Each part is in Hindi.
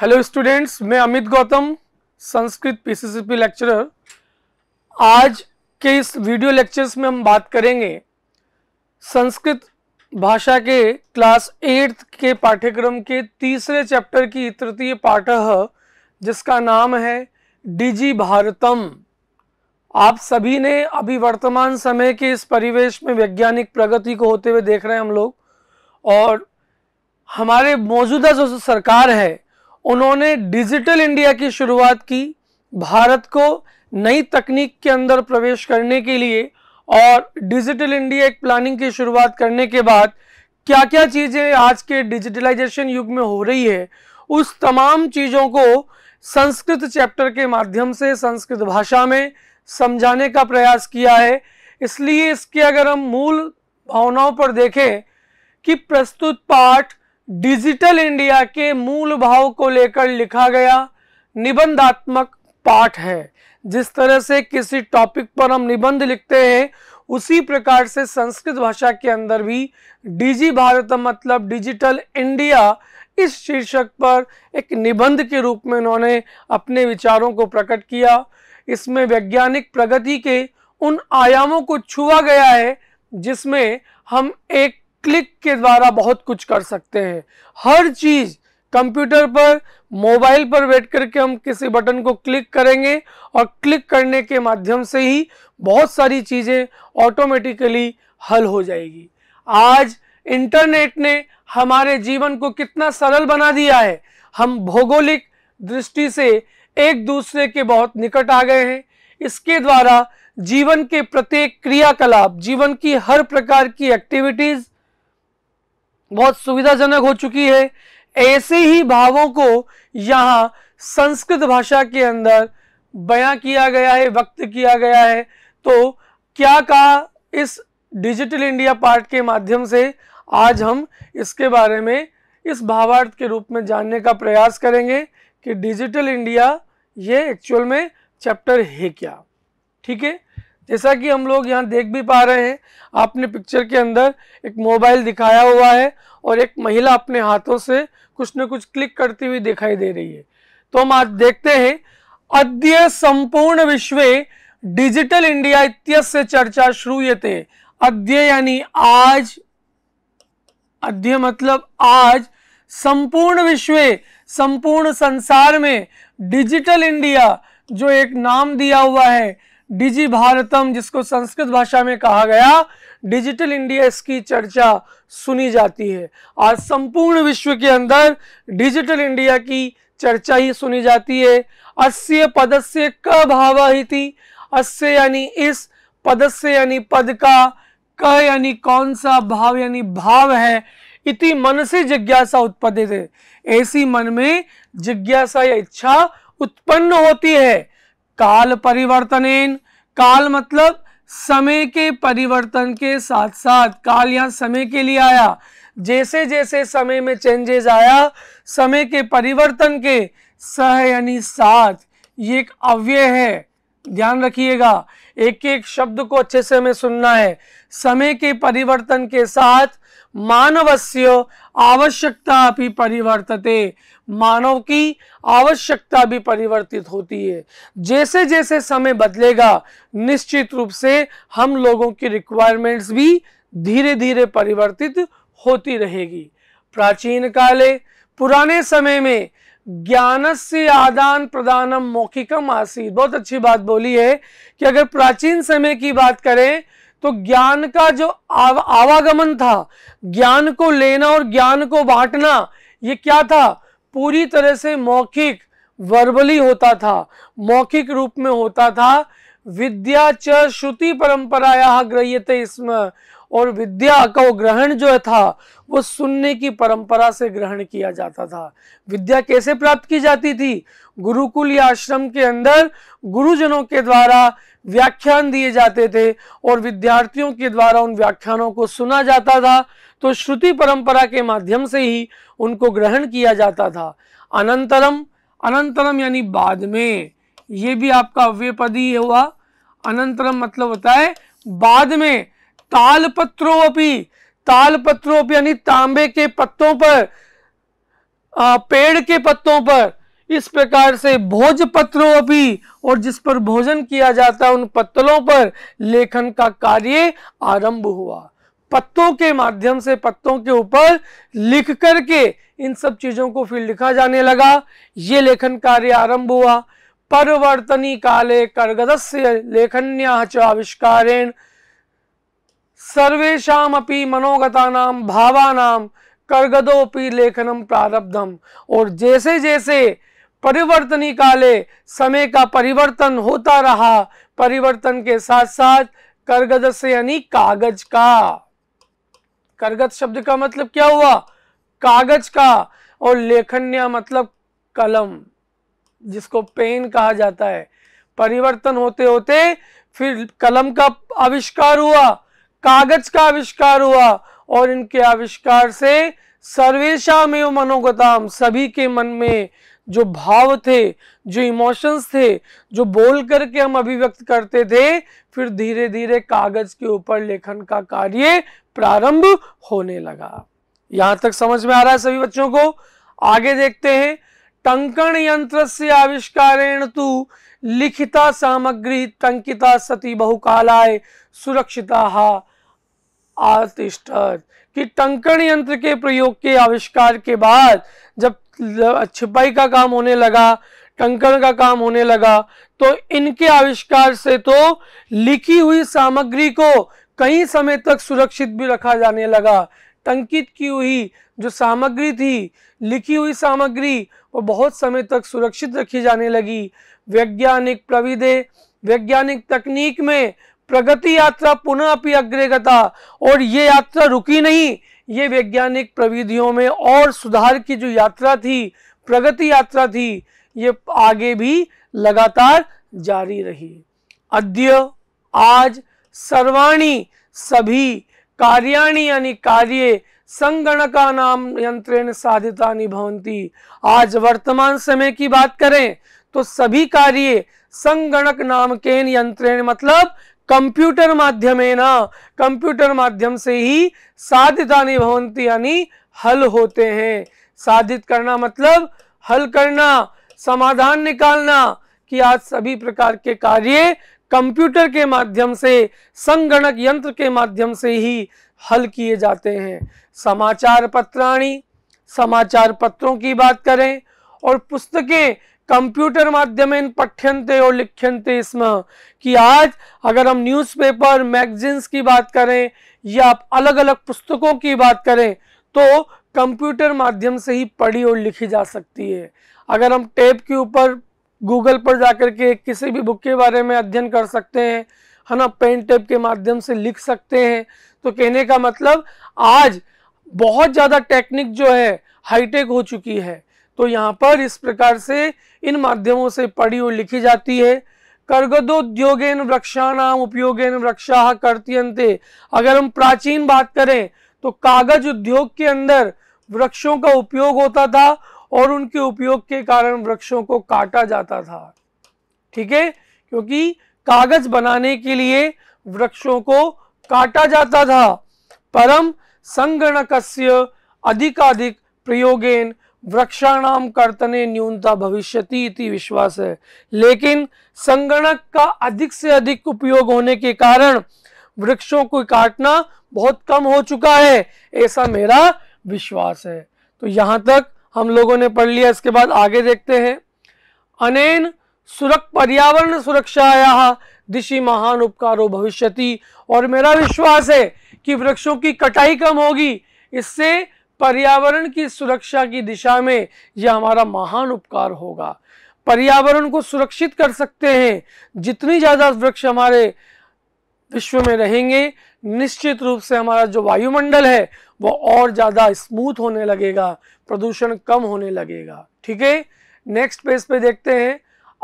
हेलो स्टूडेंट्स मैं अमित गौतम संस्कृत पीसीसीपी लेक्चरर आज के इस वीडियो लेक्चर्स में हम बात करेंगे संस्कृत भाषा के क्लास एट्थ के पाठ्यक्रम के तीसरे चैप्टर की तृतीय पाठ जिसका नाम है डिजी भारतम आप सभी ने अभी वर्तमान समय के इस परिवेश में वैज्ञानिक प्रगति को होते हुए देख रहे हैं हम लोग और हमारे मौजूदा जो सरकार है उन्होंने डिजिटल इंडिया की शुरुआत की भारत को नई तकनीक के अंदर प्रवेश करने के लिए और डिजिटल इंडिया एक प्लानिंग की शुरुआत करने के बाद क्या क्या चीज़ें आज के डिजिटलाइजेशन युग में हो रही है उस तमाम चीज़ों को संस्कृत चैप्टर के माध्यम से संस्कृत भाषा में समझाने का प्रयास किया है इसलिए इसके अगर हम मूल भावनाओं पर देखें कि प्रस्तुत पाठ डिजिटल इंडिया के मूल भाव को लेकर लिखा गया निबंधात्मक पाठ है जिस तरह से किसी टॉपिक पर हम निबंध लिखते हैं उसी प्रकार से संस्कृत भाषा के अंदर भी डिजी भारत मतलब डिजिटल इंडिया इस शीर्षक पर एक निबंध के रूप में उन्होंने अपने विचारों को प्रकट किया इसमें वैज्ञानिक प्रगति के उन आयामों को छुआ गया है जिसमें हम एक क्लिक के द्वारा बहुत कुछ कर सकते हैं हर चीज़ कंप्यूटर पर मोबाइल पर बैठ करके हम किसी बटन को क्लिक करेंगे और क्लिक करने के माध्यम से ही बहुत सारी चीज़ें ऑटोमेटिकली हल हो जाएगी आज इंटरनेट ने हमारे जीवन को कितना सरल बना दिया है हम भौगोलिक दृष्टि से एक दूसरे के बहुत निकट आ गए हैं इसके द्वारा जीवन के प्रत्येक क्रियाकलाप जीवन की हर प्रकार की एक्टिविटीज़ बहुत सुविधाजनक हो चुकी है ऐसे ही भावों को यहाँ संस्कृत भाषा के अंदर बयां किया गया है वक्त किया गया है तो क्या कहा इस डिजिटल इंडिया पार्ट के माध्यम से आज हम इसके बारे में इस भावार्थ के रूप में जानने का प्रयास करेंगे कि डिजिटल इंडिया ये एक्चुअल में चैप्टर है क्या ठीक है जैसा कि हम लोग यहाँ देख भी पा रहे हैं आपने पिक्चर के अंदर एक मोबाइल दिखाया हुआ है और एक महिला अपने हाथों से कुछ न कुछ क्लिक करती हुई दिखाई दे रही है तो हम आज देखते हैं अद्य संपूर्ण विश्व डिजिटल इंडिया इत्यस्य चर्चा शुरू थे अद्य यानी आज अद्य मतलब आज संपूर्ण विश्व संपूर्ण संसार में डिजिटल इंडिया जो एक नाम दिया हुआ है डिजी भारतम जिसको संस्कृत भाषा में कहा गया डिजिटल इंडिया इसकी चर्चा सुनी जाती है आज संपूर्ण विश्व के अंदर डिजिटल इंडिया की चर्चा ही सुनी जाती है अस्य पदस्य क भाव ही थी अस्य यानी इस पदस्य यानी पद का क यानी कौन सा भाव यानी भाव है इति मन से जिज्ञासा उत्पादित है ऐसी मन में जिज्ञासा या इच्छा उत्पन्न होती है काल परिवर्तन काल मतलब समय के परिवर्तन के साथ साथ काल यहाँ समय के लिए आया जैसे जैसे समय में चेंजेस आया समय के परिवर्तन के सह यानी साथ ये एक अव्यय है ध्यान रखिएगा एक एक शब्द को अच्छे से हमें सुनना है समय के परिवर्तन के साथ मानवस्य आवश्यकता भी परिवर्तते मानव की आवश्यकता भी परिवर्तित होती है जैसे जैसे समय बदलेगा निश्चित रूप से हम लोगों की रिक्वायरमेंट्स भी धीरे धीरे परिवर्तित होती रहेगी प्राचीन काले पुराने समय में ज्ञान से आदान प्रदानम मौखिकम आसी बहुत अच्छी बात बोली है कि अगर प्राचीन समय की बात करें तो ज्ञान का जो आव, आवागमन था ज्ञान को लेना और ज्ञान को बांटना ये क्या था पूरी तरह से मौखिक वर्बली होता था मौखिक रूप में होता था विद्या च श्रुति परंपराया थे इसमें और विद्या का ग्रहण जो था वो सुनने की परंपरा से ग्रहण किया जाता था विद्या कैसे प्राप्त की जाती थी गुरुकुल या आश्रम के अंदर गुरुजनों के द्वारा व्याख्यान दिए जाते थे और विद्यार्थियों के द्वारा उन व्याख्यानों को सुना जाता था तो श्रुति परंपरा के माध्यम से ही उनको ग्रहण किया जाता था अनंतरम अनंतरम यानी बाद में ये भी आपका अव्यपदी हुआ अनंतरम मतलब होता है बाद में तालपत्रोपी तालपत्रोपी यानी तांबे के पत्तों पर पेड़ के पत्तों पर इस प्रकार से भोज पत्रोपी और जिस पर भोजन किया जाता है उन पत्तलों पर लेखन का कार्य आरंभ हुआ पत्तों के माध्यम से पत्तों के ऊपर लिख करके इन सब चीजों को फिर लिखा जाने लगा ये लेखन कार्य आरंभ हुआ परिवर्तनी काले कर्गदस्य लेखन्या च आविष्कारेण सर्वेशामपि मनोगतानां भावानां कर्गदोपि लेखनम प्रारब्धम और जैसे जैसे परिवर्तनी काले समय का परिवर्तन होता रहा परिवर्तन के साथ साथ करगद से यानी कागज का कर्गद शब्द का मतलब क्या हुआ कागज का और लेखन्या मतलब कलम जिसको पेन कहा जाता है परिवर्तन होते होते फिर कलम का आविष्कार हुआ कागज का आविष्कार हुआ और इनके आविष्कार से सर्वेशा में मनोगताम सभी के मन में जो भाव थे जो इमोशंस थे जो बोल करके हम अभिव्यक्त करते थे फिर धीरे धीरे कागज के ऊपर लेखन का कार्य प्रारंभ होने लगा यहां तक समझ में आ रहा है सभी बच्चों को आगे देखते हैं टंकण यंत्र से आविष्कारेण लिखिता सामग्री टंकिता सती कालाय सुरक्षिता आतिष्ठत कि टंकण यंत्र के प्रयोग के आविष्कार के बाद जब छिपाई का काम होने लगा टंकण का काम होने लगा तो इनके आविष्कार से तो लिखी हुई सामग्री को कई समय तक सुरक्षित भी रखा जाने लगा टंकित की हुई जो सामग्री थी लिखी हुई सामग्री वो बहुत समय तक सुरक्षित रखी जाने लगी वैज्ञानिक प्रविधे वैज्ञानिक तकनीक में प्रगति यात्रा पुनः अपनी अग्रगता और ये यात्रा रुकी नहीं ये वैज्ञानिक प्रविधियों में और सुधार की जो यात्रा थी प्रगति यात्रा थी ये आगे भी लगातार जारी रही अद्य आज सर्वाणी सभी कार्याणी यानी कार्य संगणका नाम यंत्रेण साधिता भवंती आज वर्तमान समय की बात करें तो सभी कार्य संगणक नाम के यंत्रेण मतलब कंप्यूटर माध्यम कंप्यूटर माध्यम से ही साधिता निभवंती यानी हल होते हैं साधित करना मतलब हल करना समाधान निकालना कि आज सभी प्रकार के कार्य कंप्यूटर के माध्यम से संगणक यंत्र के माध्यम से ही हल किए जाते हैं समाचार पत्राणी समाचार पत्रों की बात करें और पुस्तकें कंप्यूटर इन पठ्यंते और लिख्यंते इसमें कि आज अगर हम न्यूज़पेपर मैगजीन्स की बात करें या आप अलग अलग पुस्तकों की बात करें तो कंप्यूटर माध्यम से ही पढ़ी और लिखी जा सकती है अगर हम टेप के ऊपर गूगल पर जाकर के किसी भी बुक के बारे में अध्ययन कर सकते हैं है ना पेन टेप के माध्यम से लिख सकते हैं तो कहने का मतलब आज बहुत ज़्यादा टेक्निक जो है हाईटेक हो चुकी है तो यहाँ पर इस प्रकार से इन माध्यमों से पढ़ी और लिखी जाती है कर्गदोद्योगेन वृक्षाणाम उपयोगेन वृक्षा करत्यंते अगर हम प्राचीन बात करें तो कागज उद्योग के अंदर वृक्षों का उपयोग होता था और उनके उपयोग के कारण वृक्षों को काटा जाता था ठीक है क्योंकि कागज बनाने के लिए वृक्षों को काटा जाता था परम संगणकस्य अधिकाधिक प्रयोगेन वृक्षाणाम कर्तने न्यूनता भविष्य इति विश्वास है लेकिन संगणक का अधिक से अधिक उपयोग होने के कारण वृक्षों को काटना बहुत कम हो चुका है ऐसा मेरा विश्वास है तो यहां तक हम लोगों ने पढ़ लिया इसके बाद आगे देखते हैं अनेन सुरक्ष पर्यावरण सुरक्षाया दिशी महान उपकारो भविष्यति और मेरा विश्वास है कि वृक्षों की कटाई कम होगी इससे पर्यावरण की सुरक्षा की दिशा में यह हमारा महान उपकार होगा पर्यावरण को सुरक्षित कर सकते हैं जितनी ज़्यादा वृक्ष हमारे विश्व में रहेंगे निश्चित रूप से हमारा जो वायुमंडल है वो और ज़्यादा स्मूथ होने लगेगा प्रदूषण कम होने लगेगा ठीक है नेक्स्ट पेज पे देखते हैं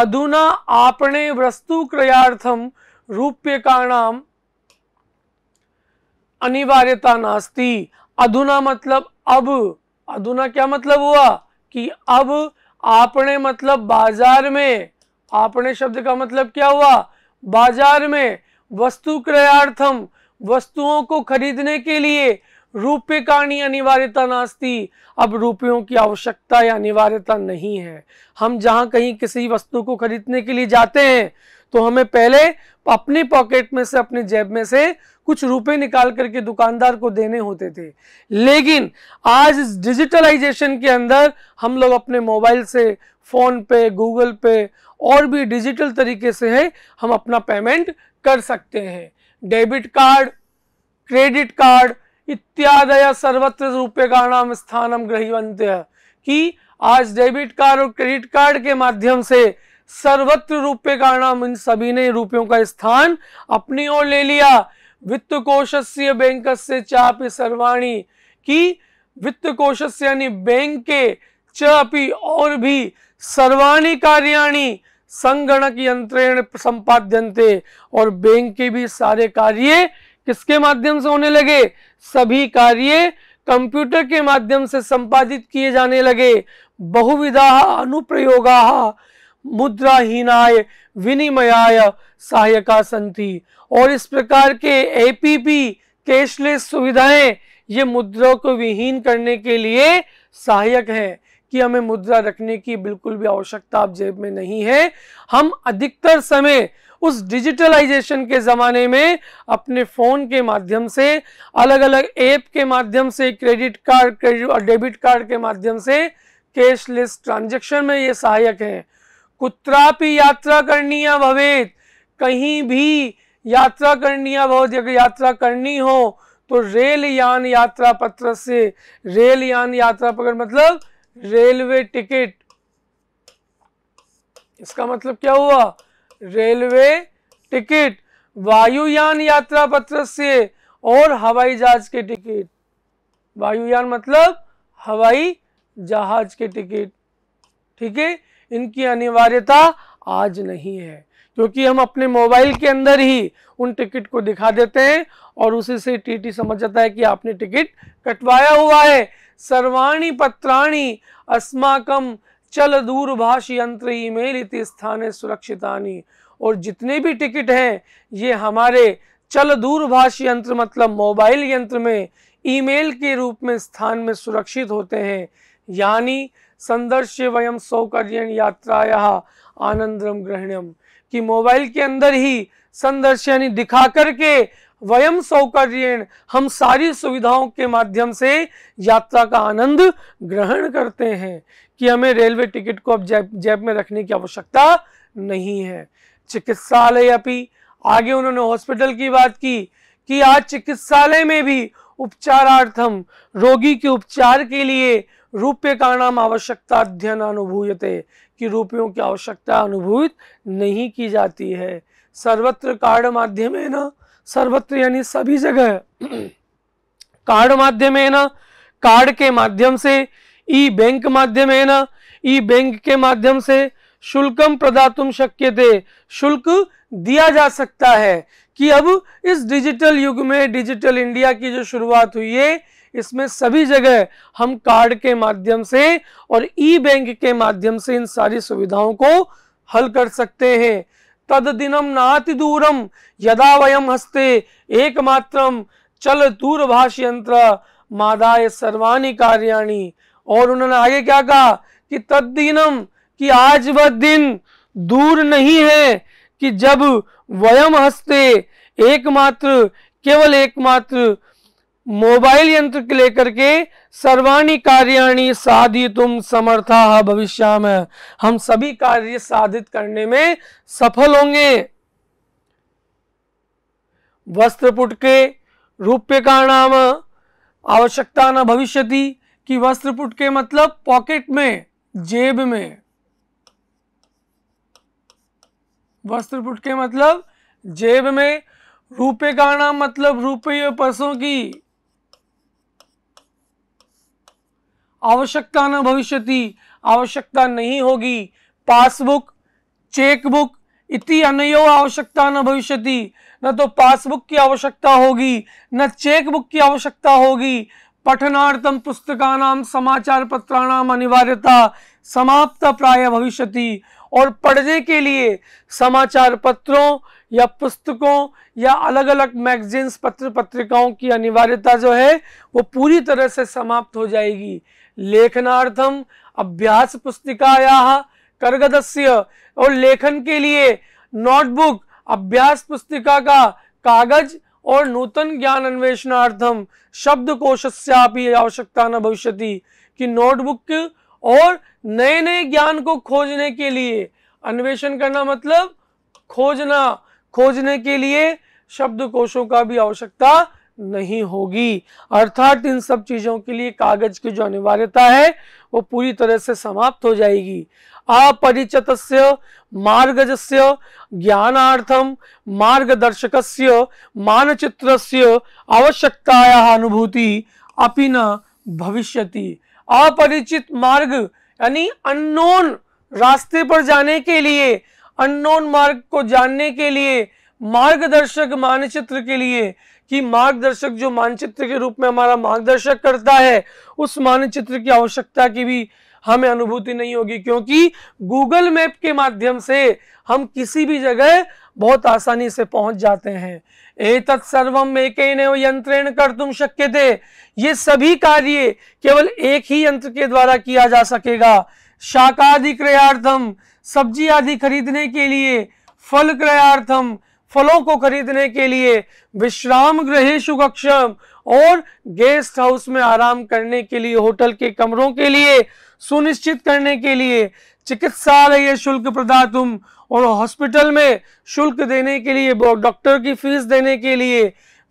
अधुना आपने वस्तु क्रयार्थम रूप्यकाणाम अनिवार्यता नास्ती अधुना मतलब अब अधुना क्या मतलब हुआ कि अब आपने मतलब बाजार में आपने शब्द का मतलब क्या हुआ बाजार में वस्तु क्रयार्थम वस्तुओं को खरीदने के लिए रूपे काणी अनिवार्यता नास्ती अब रुपयों की आवश्यकता या अनिवार्यता नहीं है हम जहाँ कहीं किसी वस्तु को खरीदने के लिए जाते हैं तो हमें पहले अपने पॉकेट में से अपने जेब में से कुछ रुपए निकाल करके दुकानदार को देने होते थे लेकिन आज डिजिटलाइजेशन के अंदर हम लोग अपने मोबाइल से फ़ोन पे गूगल पे और भी डिजिटल तरीके से है हम अपना पेमेंट कर सकते हैं डेबिट कार्ड क्रेडिट कार्ड इत्यादय सर्वत्र रूप्यकाणाम स्थानम ग्रहीवंत कि आज डेबिट कार्ड और क्रेडिट कार्ड के माध्यम से सर्वत्र नाम इन सभी ने रुपयों का स्थान अपनी ओर ले लिया वित्त कोश से बैंक से चापी सर्वाणी की वित्त कोश यानी बैंक के चापी और भी सर्वाणी कार्याणी संगणक यंत्रेण संपाद्यंते और बैंक के भी सारे कार्य किसके माध्यम से होने लगे सभी कार्य कंप्यूटर के माध्यम से संपादित किए जाने लगे बहुविधा अनुप्रयोगा मुद्राहीनाय विनिमयाय सहायका संति और इस प्रकार के एपीपी कैशलेस सुविधाएं ये मुद्रा को विहीन करने के लिए सहायक है कि हमें मुद्रा रखने की बिल्कुल भी आवश्यकता आप जेब में नहीं है हम अधिकतर समय उस डिजिटलाइजेशन के ज़माने में अपने फ़ोन के माध्यम से अलग अलग ऐप के माध्यम से क्रेडिट कार्ड क्रेडिट और डेबिट कार्ड के माध्यम से कैशलेस ट्रांजेक्शन में ये सहायक है कुत्रापि यात्रा करनी या भवेद कहीं भी यात्रा करनी बहुत जगह यात्रा करनी हो तो रेल यान यात्रा पत्र से रेल यान यात्रा पत्र मतलब रेलवे टिकट इसका मतलब क्या हुआ रेलवे टिकट वायुयान यात्रा पत्र से और हवाई जहाज के टिकट वायुयान मतलब हवाई जहाज के टिकट ठीक है इनकी अनिवार्यता आज नहीं है क्योंकि हम अपने मोबाइल के अंदर ही उन टिकट को दिखा देते हैं और उसी से टीटी समझ जाता है कि आपने टिकट कटवाया हुआ है सर्वाणी पत्राणी अस्माकम चल दूरभाष यंत्र ईमेल स्थान सुरक्षिता और जितने भी टिकट हैं ये हमारे चल दूरभाष यंत्र मतलब मोबाइल यंत्र में ईमेल के रूप में स्थान में सुरक्षित होते हैं यानी संदर्श वयम सौकर्यण यात्राया आनंदम ग्रहणम कि मोबाइल के अंदर ही संदर्श यानी दिखा करके वयम सौकर्यण हम सारी सुविधाओं के माध्यम से यात्रा का आनंद ग्रहण करते हैं कि हमें रेलवे टिकट को अब जैब जैब में रखने की आवश्यकता नहीं है चिकित्सालय अपी आगे उन्होंने हॉस्पिटल की बात की कि आज चिकित्सालय में भी उपचारार्थम रोगी के उपचार के लिए रुपये का नाम आवश्यकता अध्ययन अनुभूयते कि रुपयों की आवश्यकता अनुभूत नहीं की जाती है सर्वत्र कार्ड माध्यम है ना सर्वत्र यानी सभी जगह कार्ड माध्यम है ना कार्ड के माध्यम से ई बैंक माध्यम है ना ई बैंक के माध्यम से शुल्कम प्रदातुम शक्य थे शुल्क दिया जा सकता है कि अब इस डिजिटल युग में डिजिटल इंडिया की जो शुरुआत हुई है इसमें सभी जगह हम कार्ड के माध्यम से और ई बैंक के माध्यम से इन सारी सुविधाओं को हल कर सकते हैं तद दिनम नाति दूरम यदा वयम हस्ते एकमात्रम चल दूरभाष यंत्र मादाय सर्वाणी कार्याणी और उन्होंने आगे क्या कहा कि तद दिनम कि आज वह दिन दूर नहीं है कि जब वयम हस्ते एकमात्र केवल एकमात्र मोबाइल यंत्र के लेकर के सर्वाणी कार्याणी साधी तुम समर्था भविष्य में हम सभी कार्य साधित करने में सफल होंगे वस्त्रपुट के रूप्य का नाम आवश्यकता न भविष्य कि वस्त्रपुट के मतलब पॉकेट में जेब में वस्त्रपुट के मतलब जेब में रूपे का नाम मतलब रुपये परसों की आवश्यकता न भविष्य आवश्यकता नहीं होगी पासबुक चेकबुक इति अनयो आवश्यकता न भविष्य न तो पासबुक की आवश्यकता होगी न चेकबुक की आवश्यकता होगी पठनार्थम पुस्तकानाम समाचार पत्राणाम अनिवार्यता समाप्त प्राय भविष्य और पढ़ने के लिए समाचार पत्रों या पुस्तकों या अलग अलग मैगजीन्स पत्र पत्रिकाओं की अनिवार्यता जो है वो पूरी तरह से समाप्त हो जाएगी लेखनार्थम अभ्यास पुस्तिकाया करगदस्य और लेखन के लिए नोटबुक अभ्यास पुस्तिका का कागज और नूतन ज्ञान अन्वेषणार्थम शब्दकोश से आवश्यकता न भविष्य कि नोटबुक और नए नए ज्ञान को खोजने के लिए अन्वेषण करना मतलब खोजना खोजने के लिए शब्द कोशों का भी आवश्यकता नहीं होगी अर्थात इन सब चीज़ों के लिए कागज की जो अनिवार्यता है वो पूरी तरह से समाप्त हो जाएगी अपरिचित मार्गजस्य ज्ञानार्थम मार्गदर्शक मानचित्र आवश्यकतायाः अनुभूति अपनी न भविष्य अपरिचित मार्ग यानी अननोन रास्ते पर जाने के लिए अननोन मार्ग को जानने के लिए मार्गदर्शक मानचित्र के लिए कि मार्गदर्शक जो मानचित्र के रूप में हमारा मार्गदर्शक करता है उस मानचित्र की आवश्यकता की भी हमें अनुभूति नहीं होगी क्योंकि गूगल मैप के माध्यम से हम किसी भी जगह बहुत आसानी से पहुंच जाते हैं ए तत्सर्वम एक यंत्रेण कर तुम शक्य थे ये सभी कार्य केवल एक ही यंत्र के द्वारा किया जा सकेगा शाकादि क्रयार्थम सब्जी आदि खरीदने के लिए फल क्रयार्थम फलों को खरीदने के लिए विश्राम ग्रह कक्षम और गेस्ट हाउस में आराम करने के लिए होटल के कमरों के लिए सुनिश्चित करने के लिए चिकित्सालय शुल्क प्रदा तुम और हॉस्पिटल में शुल्क देने के लिए डॉक्टर की फीस देने के लिए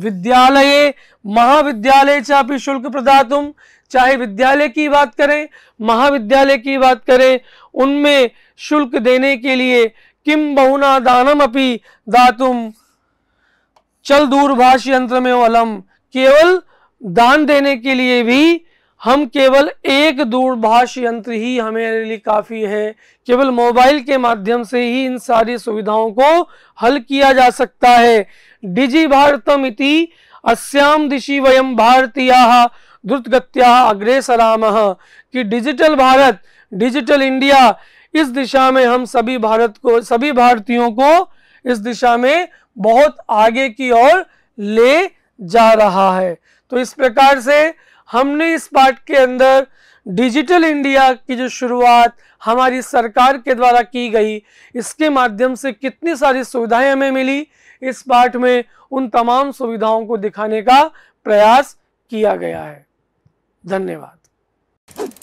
विद्यालय महाविद्यालय चापी शुल्क प्रदा तुम चाहे विद्यालय की बात करें महाविद्यालय की बात करें उनमें शुल्क देने के लिए किम बहुना दानम अपि दातुम चल दूरभाष यंत्र में अलम केवल दान देने के लिए भी हम केवल एक दूरभाष यंत्र ही हमारे लिए काफ़ी है केवल मोबाइल के माध्यम से ही इन सारी सुविधाओं को हल किया जा सकता है डिजी भारतम इति अस्याम दिशि वयम भारतीया द्रुतगत्या अग्रेसराम कि डिजिटल भारत डिजिटल इंडिया इस दिशा में हम सभी भारत को सभी भारतीयों को इस दिशा में बहुत आगे की ओर ले जा रहा है तो इस प्रकार से हमने इस पाठ के अंदर डिजिटल इंडिया की जो शुरुआत हमारी सरकार के द्वारा की गई इसके माध्यम से कितनी सारी सुविधाएं हमें मिली इस पाठ में उन तमाम सुविधाओं को दिखाने का प्रयास किया गया है धन्यवाद